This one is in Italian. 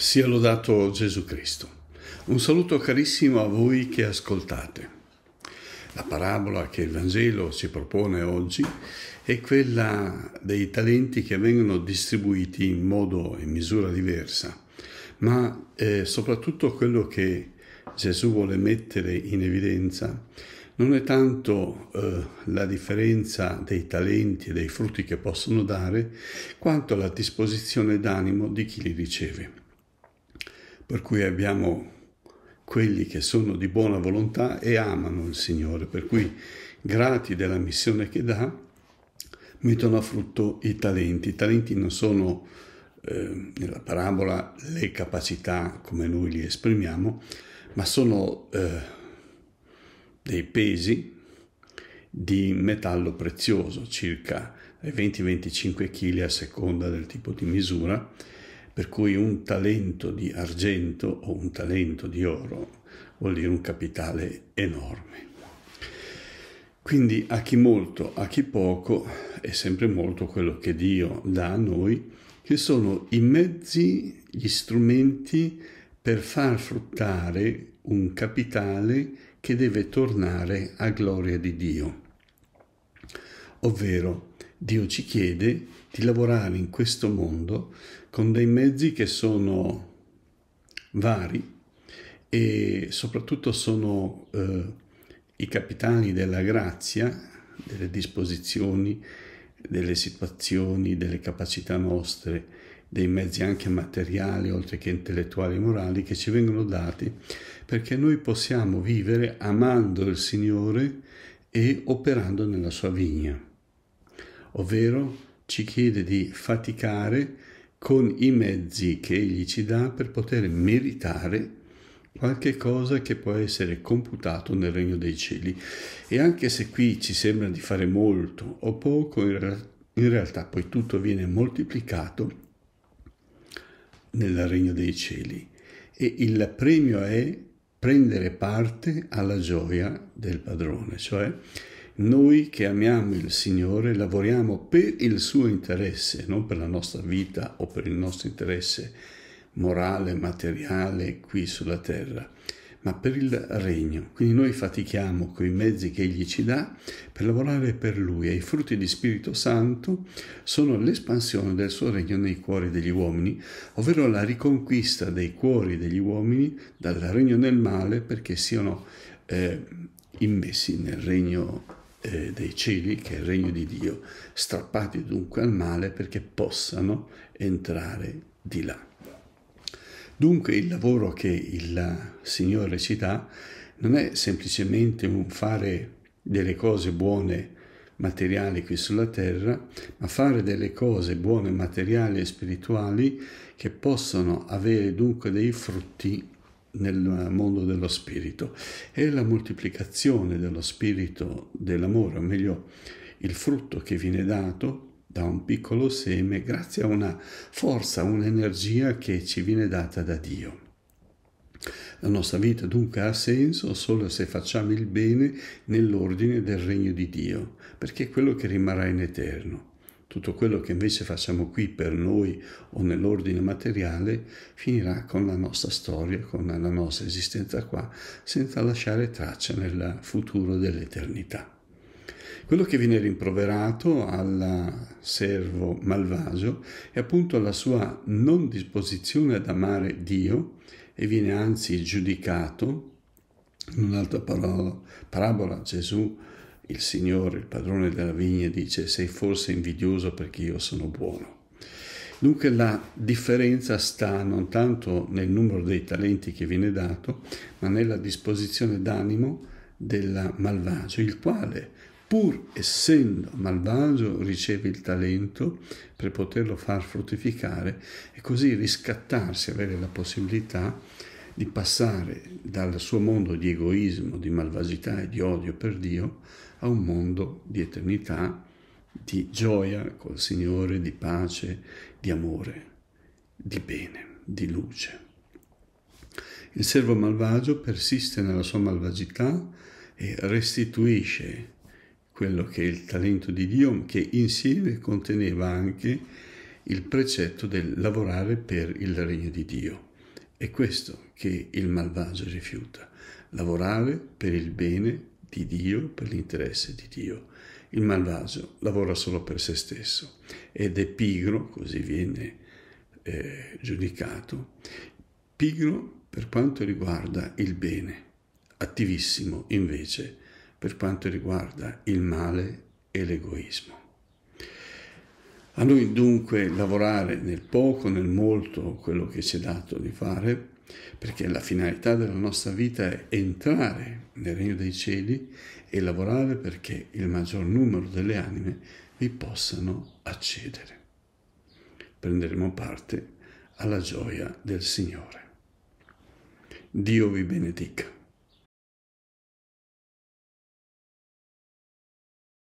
Sia lodato Gesù Cristo. Un saluto carissimo a voi che ascoltate. La parabola che il Vangelo ci propone oggi è quella dei talenti che vengono distribuiti in modo e misura diversa, ma eh, soprattutto quello che Gesù vuole mettere in evidenza non è tanto eh, la differenza dei talenti e dei frutti che possono dare, quanto la disposizione d'animo di chi li riceve per cui abbiamo quelli che sono di buona volontà e amano il Signore, per cui grati della missione che dà, mettono a frutto i talenti. I talenti non sono eh, nella parabola le capacità come noi li esprimiamo, ma sono eh, dei pesi di metallo prezioso, circa 20-25 kg a seconda del tipo di misura, per cui un talento di argento o un talento di oro vuol dire un capitale enorme. Quindi a chi molto, a chi poco, è sempre molto quello che Dio dà a noi, che sono i mezzi, gli strumenti per far fruttare un capitale che deve tornare a gloria di Dio. Ovvero, Dio ci chiede di lavorare in questo mondo con dei mezzi che sono vari e soprattutto sono eh, i capitani della grazia, delle disposizioni, delle situazioni, delle capacità nostre, dei mezzi anche materiali, oltre che intellettuali e morali, che ci vengono dati perché noi possiamo vivere amando il Signore e operando nella sua vigna ovvero ci chiede di faticare con i mezzi che egli ci dà per poter meritare qualche cosa che può essere computato nel regno dei cieli. E anche se qui ci sembra di fare molto o poco, in, re- in realtà poi tutto viene moltiplicato nel regno dei cieli e il premio è prendere parte alla gioia del padrone, cioè noi che amiamo il Signore lavoriamo per il suo interesse, non per la nostra vita o per il nostro interesse morale, materiale qui sulla terra, ma per il regno. Quindi noi fatichiamo con i mezzi che Egli ci dà per lavorare per Lui e i frutti di Spirito Santo sono l'espansione del suo regno nei cuori degli uomini, ovvero la riconquista dei cuori degli uomini dal regno del male perché siano eh, immessi nel regno eh, dei cieli, che è il regno di Dio, strappati dunque al male perché possano entrare di là. Dunque il lavoro che il Signore ci dà non è semplicemente un fare delle cose buone materiali qui sulla terra, ma fare delle cose buone materiali e spirituali che possono avere dunque dei frutti nel mondo dello spirito e la moltiplicazione dello spirito dell'amore, o meglio il frutto che viene dato da un piccolo seme grazie a una forza, un'energia che ci viene data da Dio. La nostra vita dunque ha senso solo se facciamo il bene nell'ordine del regno di Dio, perché è quello che rimarrà in eterno. Tutto quello che invece facciamo qui per noi o nell'ordine materiale finirà con la nostra storia, con la nostra esistenza qua, senza lasciare traccia nel futuro dell'eternità. Quello che viene rimproverato al servo malvagio è appunto la sua non disposizione ad amare Dio e viene anzi giudicato. In un'altra parola, parabola Gesù il Signore, il padrone della vigna, dice sei forse invidioso perché io sono buono. Dunque la differenza sta non tanto nel numero dei talenti che viene dato, ma nella disposizione d'animo del malvagio, il quale, pur essendo malvagio, riceve il talento per poterlo far fruttificare e così riscattarsi, avere la possibilità di di passare dal suo mondo di egoismo, di malvasità e di odio per Dio a un mondo di eternità, di gioia col Signore, di pace, di amore, di bene, di luce. Il servo malvagio persiste nella sua malvagità e restituisce quello che è il talento di Dio, che insieme conteneva anche il precetto del lavorare per il regno di Dio. È questo che il malvagio rifiuta, lavorare per il bene di Dio, per l'interesse di Dio. Il malvagio lavora solo per se stesso ed è pigro, così viene eh, giudicato, pigro per quanto riguarda il bene, attivissimo invece per quanto riguarda il male e l'egoismo. A noi dunque lavorare nel poco, nel molto, quello che ci è dato di fare, perché la finalità della nostra vita è entrare nel regno dei cieli e lavorare perché il maggior numero delle anime vi possano accedere. Prenderemo parte alla gioia del Signore. Dio vi benedica.